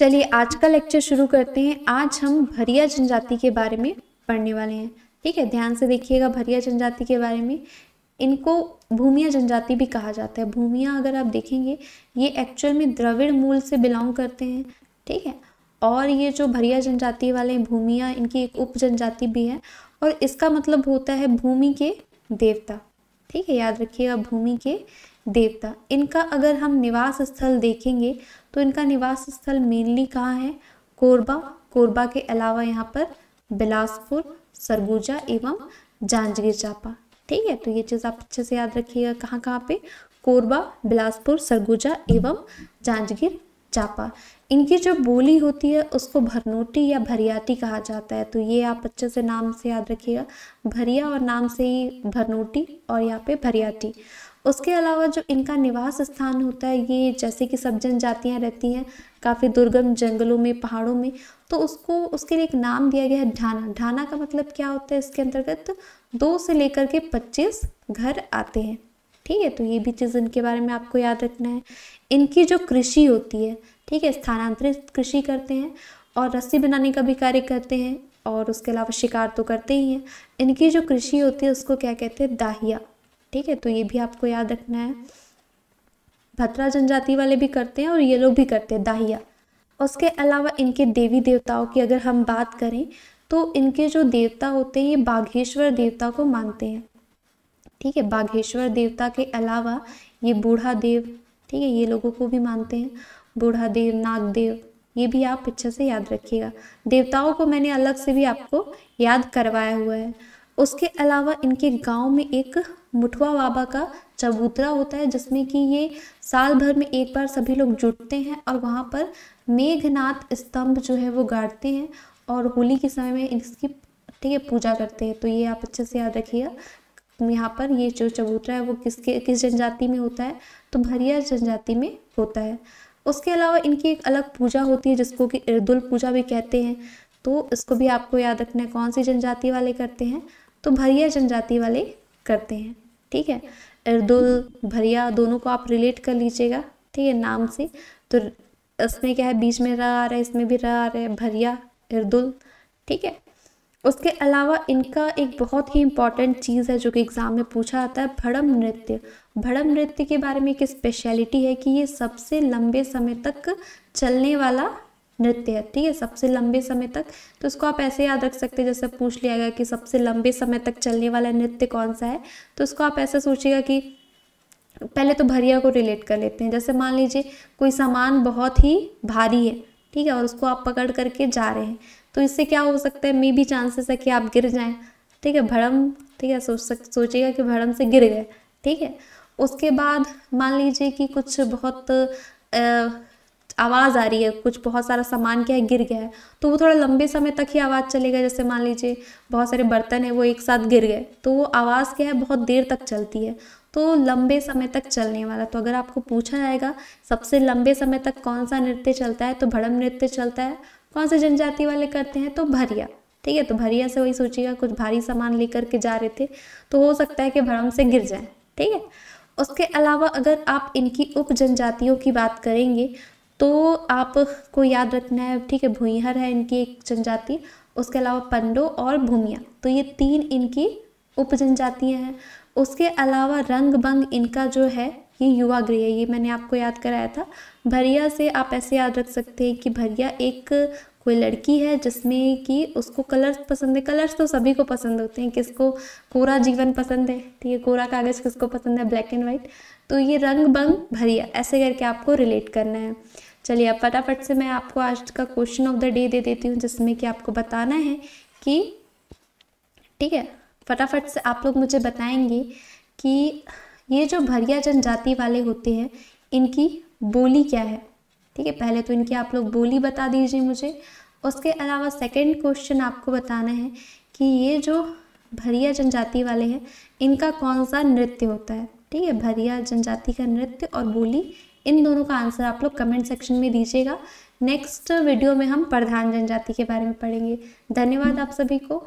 चलिए आज का लेक्चर शुरू करते हैं आज हम भरिया जनजाति के बारे में पढ़ने वाले हैं ठीक है ध्यान से देखिएगा भरिया जनजाति के बारे में इनको भूमिया जनजाति भी कहा जाता है भूमिया अगर आप देखेंगे ये एक्चुअल में द्रविड़ मूल से बिलोंग करते हैं ठीक है और ये जो भरिया जनजाति वाले हैं भूमिया इनकी एक उप जनजाति भी है और इसका मतलब होता है भूमि के देवता ठीक है याद रखिएगा भूमि के देवता इनका अगर हम निवास स्थल देखेंगे तो इनका निवास स्थल मेनली कहाँ है कोरबा कोरबा के अलावा यहाँ पर बिलासपुर सरगुजा एवं जांजगीर चापा ठीक है तो ये चीज़ आप अच्छे से याद रखिएगा कहाँ कहाँ पे कोरबा बिलासपुर सरगुजा एवं जांजगीर चापा इनकी जो बोली होती है उसको भरनोटी या भरियाती कहा जाता है तो ये आप अच्छे से नाम से याद रखिएगा भरिया और नाम से ही भरनोटी और यहाँ पे भरियाती उसके अलावा जो इनका निवास स्थान होता है ये जैसे कि सब जनजातियाँ रहती हैं काफ़ी दुर्गम जंगलों में पहाड़ों में तो उसको उसके लिए एक नाम दिया गया है ढाना ढाना का मतलब क्या होता है इसके अंतर्गत दो से लेकर के पच्चीस घर आते हैं ठीक है तो ये भी चीज़ इनके बारे में आपको याद रखना है इनकी जो कृषि होती है ठीक है स्थानांतरित कृषि करते हैं और रस्सी बनाने का भी कार्य करते हैं और उसके अलावा शिकार तो करते ही हैं इनकी जो कृषि होती है उसको क्या कहते हैं दाहिया ठीक है तो ये भी आपको याद रखना है भत्रा जनजाति वाले भी करते हैं और ये लोग भी करते हैं दाहिया उसके अलावा इनके देवी देवताओं की अगर हम बात करें तो इनके जो देवता होते हैं ये बाघेश्वर देवता को मानते हैं ठीक है बाघेश्वर देवता के अलावा ये बूढ़ा देव ठीक है ये लोगों को भी मानते हैं बूढ़ा देव नाग देव ये भी आप अच्छे से याद रखिएगा देवताओं को मैंने अलग से भी आपको याद करवाया हुआ है उसके अलावा इनके गांव में एक मुठवा बाबा का चबूतरा होता है जिसमें कि ये साल भर में एक बार सभी लोग जुटते हैं और वहाँ पर मेघनाथ स्तंभ जो है वो गाड़ते हैं और होली के समय में इसकी ठीक है पूजा करते हैं तो ये आप अच्छे से याद रखिएगा यहाँ पर ये जो चबूतरा है वो किसके किस जनजाति में होता है तो भरिया जनजाति में होता है उसके अलावा इनकी एक अलग पूजा होती है जिसको कि इर्दुल पूजा भी कहते हैं तो इसको भी आपको याद रखना है कौन सी जनजाति वाले करते हैं तो भरिया जनजाति वाले करते हैं ठीक है इर्दुल भरिया दोनों को आप रिलेट कर लीजिएगा ठीक है नाम से तो इसमें क्या है बीच में र आ रहा है इसमें भी र आ रहा है भरिया इर्दुल ठीक है उसके अलावा इनका एक बहुत ही इम्पॉर्टेंट चीज़ है जो कि एग्ज़ाम में पूछा जाता है भड़म नृत्य भड़म नृत्य के बारे में एक स्पेशलिटी है कि ये सबसे लंबे समय तक चलने वाला नृत्य है ठीक है सबसे लंबे समय तक तो उसको आप ऐसे याद रख सकते हैं जैसे पूछ लिया गया कि सबसे लंबे समय तक चलने वाला नृत्य कौन सा है तो उसको आप ऐसा सोचिएगा कि पहले तो भरिया को रिलेट कर लेते हैं जैसे मान लीजिए कोई सामान बहुत ही भारी है ठीक है और उसको आप पकड़ करके जा रहे हैं तो इससे क्या हो सकता है मे भी चांसेस है कि आप गिर जाएं ठीक है भड़म ठीक है सोच सक सोचिएगा कि भड़म से गिर गए ठीक है उसके बाद मान लीजिए कि कुछ बहुत आ, आवाज़ आ रही है कुछ बहुत सारा सामान क्या है गिर गया है तो वो थोड़ा लंबे समय तक ही आवाज़ चलेगा जैसे मान लीजिए बहुत सारे बर्तन है वो एक साथ गिर गए तो वो आवाज़ क्या है बहुत देर तक चलती है तो लंबे समय तक चलने वाला तो अगर आपको पूछा जाएगा सबसे लंबे समय तक कौन सा नृत्य चलता है तो भड़म नृत्य चलता है कौन से जनजाति वाले करते हैं तो भरिया ठीक है तो भरिया से वही सोचिएगा कुछ भारी सामान लेकर के जा रहे थे तो हो सकता है कि भड़म से गिर जाए ठीक है उसके अलावा अगर आप इनकी उप जनजातियों की बात करेंगे तो आपको याद रखना है ठीक है भूहर है इनकी एक जनजाति उसके अलावा पंडो और भूमिया तो ये तीन इनकी उप जनजातियाँ हैं उसके अलावा रंग बंग इनका जो है ये युवा गृह है ये मैंने आपको याद कराया था भरिया से आप ऐसे याद रख सकते हैं कि भरिया एक कोई लड़की है जिसमें कि उसको कलर्स पसंद है कलर्स तो सभी को पसंद होते हैं किसको कोरा जीवन पसंद है ठीक है कोरा कागज़ किसको पसंद है ब्लैक एंड वाइट तो ये रंग बंग भरिया ऐसे करके आपको रिलेट करना है चलिए अब फटाफट से मैं आपको आज का क्वेश्चन ऑफ द डे दे देती हूँ जिसमें कि आपको बताना है कि ठीक है फटाफट से आप लोग मुझे बताएंगे कि ये जो भरिया जनजाति वाले होते हैं इनकी बोली क्या है ठीक है पहले तो इनकी आप लोग बोली बता दीजिए मुझे उसके अलावा सेकंड क्वेश्चन आपको बताना है कि ये जो भरिया जनजाति वाले हैं इनका कौन सा नृत्य होता है ठीक है भरिया जनजाति का नृत्य और बोली इन दोनों का आंसर आप लोग कमेंट सेक्शन में दीजिएगा नेक्स्ट वीडियो में हम प्रधान जनजाति के बारे में पढ़ेंगे धन्यवाद आप सभी को